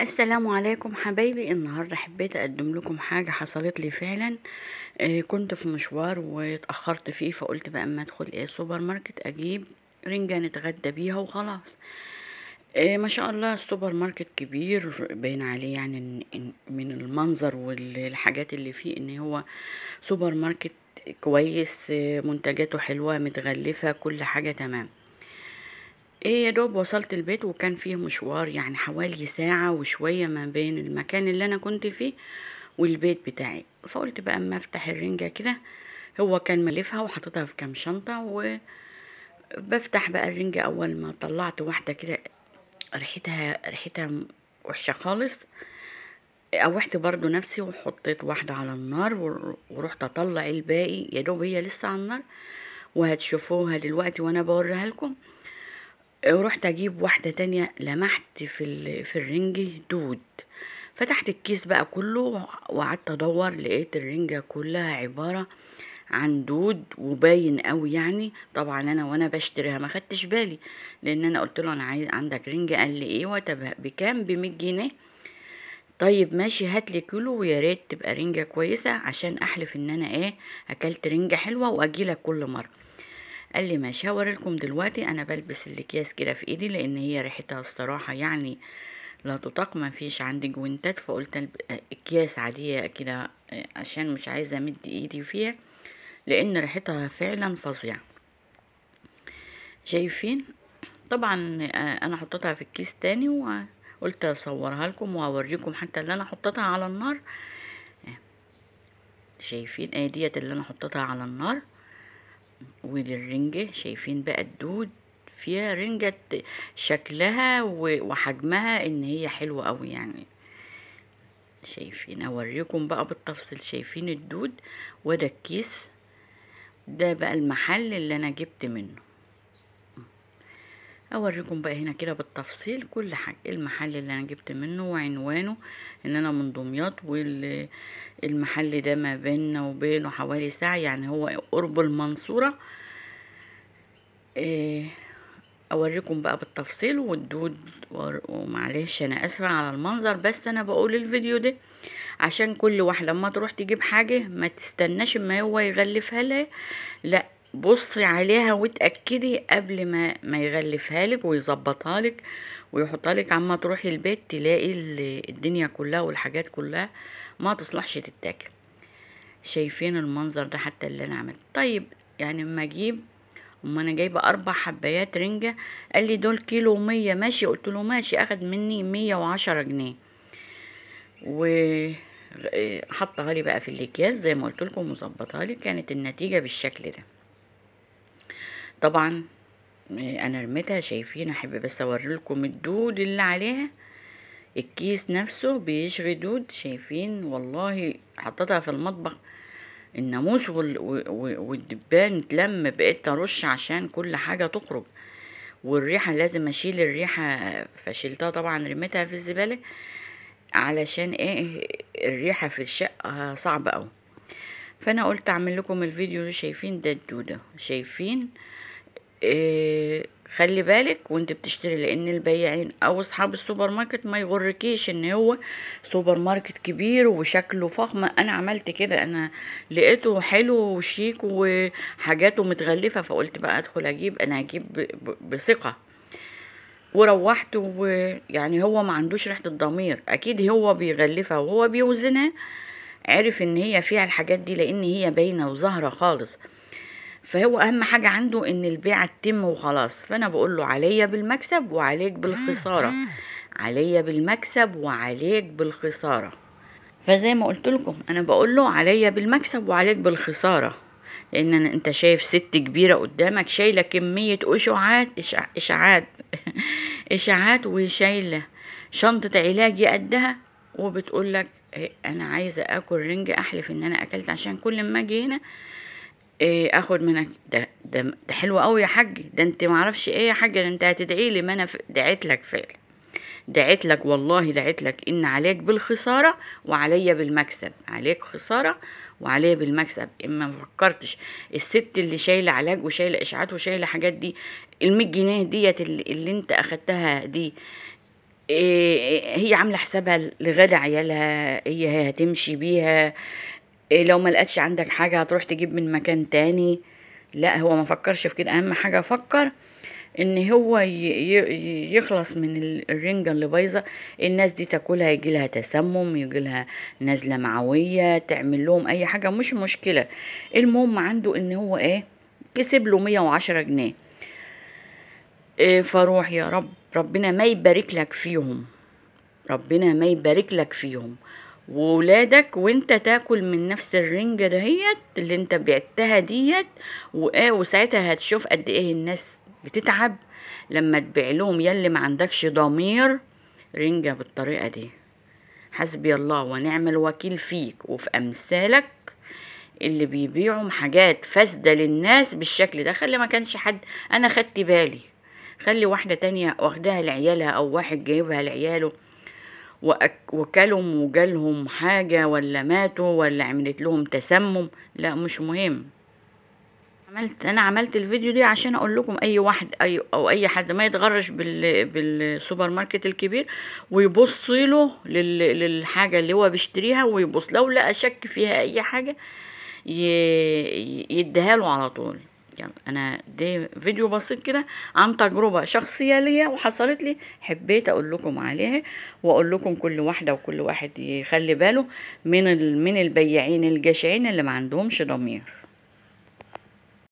السلام عليكم حبايبي النهارده حبيت اقدم لكم حاجه حصلت لي فعلا آه كنت في مشوار واتاخرت فيه فقلت بقى اما ادخل ايه سوبر ماركت اجيب رنجه نتغدى بيها وخلاص آه ما شاء الله السوبر ماركت كبير باين عليه يعني من المنظر والحاجات اللي فيه ان هو سوبر ماركت كويس آه، منتجاته حلوه متغلفه كل حاجه تمام ايه يا دوب وصلت البيت وكان فيه مشوار يعني حوالي ساعة وشوية ما بين المكان اللي انا كنت فيه والبيت بتاعي فقلت بقى اما افتح الرنجة كده هو كان ملفها وحطتها في كام شنطة وبفتح بقى الرنجة اول ما طلعت واحدة كده ريحتها ريحتها وحشة خالص اوحت برضو نفسي وحطيت واحدة على النار ورحت اطلع الباقي يا دوب هي لسه على النار وهتشوفوها دلوقتي وانا بوريها لكم ورحت اجيب واحدة تانية لمحت في, في الرنجة دود فتحت الكيس بقى كله وقعدت ادور لقيت الرنجة كلها عبارة عن دود وباين قوي يعني طبعا انا وانا بشتريها ما خدتش بالي لان انا قلت له انا عايز عندك رنجة قال لي ايه وتبقى بكام بمية جنيه طيب ماشي هات لي كيلو ويا ريت تبقى رنجة كويسة عشان احلف ان انا ايه اكلت رنجة حلوة واجيلك كل مرة قال لي ماشي هوريلكم دلوقتي انا بلبس الاكياس كده في ايدي لان هي ريحتها الصراحه يعني لا تطاق ما فيش عندي جوانتات فقلت اكياس عاديه كده آه، عشان مش عايزه امد ايدي فيها لان ريحتها فعلا فظيعه شايفين طبعا آه، انا حطيتها في الكيس تاني وقلت اصورها لكم واوريكم حتى اللي انا حطيتها على النار آه، شايفين ايه ديت اللي انا حطيتها على النار وللرنجة شايفين بقى الدود فيها رنجة شكلها وحجمها ان هي حلوة قوي يعني شايفين اوريكم بقى بالتفصيل شايفين الدود وده الكيس ده بقى المحل اللي انا جبت منه اوريكم بقى هنا كده بالتفصيل كل حاجه المحل اللي انا جبت منه وعنوانه ان انا من دمياط والمحل ده ما بيننا وبينه حوالي ساعه يعني هو قرب المنصوره آه، اوريكم بقى بالتفصيل والدود ومعلش انا اسفه على المنظر بس انا بقول الفيديو ده عشان كل واحده لما تروح تجيب حاجه ما تستناش ما هو يغلفها لها لا بصي عليها وتأكدي قبل ما ما يغلفها لك ويظبطها لك ويحطها لك عما تروحي البيت تلاقي الدنيا كلها والحاجات كلها ما تصلحش تتاكل شايفين المنظر ده حتى اللي انا عملته طيب يعني اما اجيب اما انا جايبه اربع حبايات رنجه قال لي دول كيلو مية ماشي قلت له ماشي اخد مني مية وعشرة جنيه و إيه، حطها لي بقى في الاكياس زي ما قلت لكم لي كانت النتيجه بالشكل ده طبعا إيه، انا رميتها شايفين احب بس لكم الدود اللي عليها الكيس نفسه بيشغي دود شايفين والله حطيتها في المطبخ الناموس والدبان اتلم بقيت ارش عشان كل حاجه تخرج والريحه لازم اشيل الريحه فشلتها طبعا رميتها في الزباله علشان ايه الريحه في الشقه صعبه اوي فانا قلت اعمل لكم الفيديو شايفين ده الدوده شايفين آه، خلي بالك وانت بتشتري لان البياعين او اصحاب السوبر ماركت ما يغركيش ان هو سوبر ماركت كبير وشكله فخم انا عملت كده انا لقيته حلو وشيك وحاجاته متغلفه فقلت بقى ادخل اجيب انا هجيب بثقه وروحت ويعني هو ما عندوش ريحه الضمير اكيد هو بيغلفها وهو بيوزنها عرف ان هي فيها الحاجات دي لان هي باينه وظاهره خالص فهو اهم حاجة عنده ان البيعة تتم وخلاص فانا بقول له عليا بالمكسب وعليك بالخسارة عليا بالمكسب وعليك بالخسارة فزي ما قلت لكم انا بقول له عليا بالمكسب وعليك بالخسارة لان انت شايف ست كبيرة قدامك شايلة كمية اشعاعات اشعاعات اشعاعات وشايلة شنطة علاج قدها وبتقول لك إيه، انا عايزة اكل رنج احلف ان انا اكلت عشان كل ما اجي هنا ايه اخد منك ده ده, ده حلو قوي يا حاج ده انت معرفش ايه يا حاج ده انت هتدعي لي ما انا دعيت لك فعلا دعيت لك والله دعيت لك ان عليك بالخساره وعليا بالمكسب عليك خساره وعليا بالمكسب اما ما فكرتش الست اللي شايله علاج وشايله اشعاعات وشايله حاجات دي ال جنيه ديت اللي, اللي انت اخدتها دي إيه هي عامله حسابها لغدا عيالها هي هتمشي بيها إيه لو ما لقتش عندك حاجة هتروح تجيب من مكان تاني لا هو ما فكرش في كده اهم حاجة فكر ان هو يخلص من الرنجة اللي بايظة الناس دي تاكلها يجيلها تسمم يجيلها نزلة معوية تعمل لهم اي حاجة مش مشكلة المهم عنده ان هو ايه كسب له مية وعشرة جنيه إيه فروح يا رب ربنا ما يبارك لك فيهم ربنا ما يبارك لك فيهم وولادك وانت تاكل من نفس الرنجة دهيت اللي انت بعتها ديت آه، وساعتها هتشوف قد ايه الناس بتتعب لما تبيع لهم يلي ما عندكش ضمير رنجة بالطريقة دي حسبي الله ونعم الوكيل فيك وفي امثالك اللي بيبيعوا حاجات فاسدة للناس بالشكل ده خلي ما كانش حد انا خدت بالي خلي واحدة تانية واخداها لعيالها او واحد جايبها لعياله وكلهم وجالهم حاجة ولا ماتوا ولا عملت لهم تسمم لا مش مهم عملت انا عملت الفيديو دي عشان اقول لكم اي واحد اي او اي حد ما يتغرش بال بالسوبر ماركت الكبير ويبص له لل للحاجه اللي هو بيشتريها ويبص لو لقى شك فيها اي حاجه يديها له على طول يلا يعني انا دي فيديو بسيط كده عن تجربة شخصية ليا وحصلت لي حبيت اقول لكم عليها واقول لكم كل واحدة وكل واحد يخلي باله من من البياعين الجشعين اللي ما عندهمش ضمير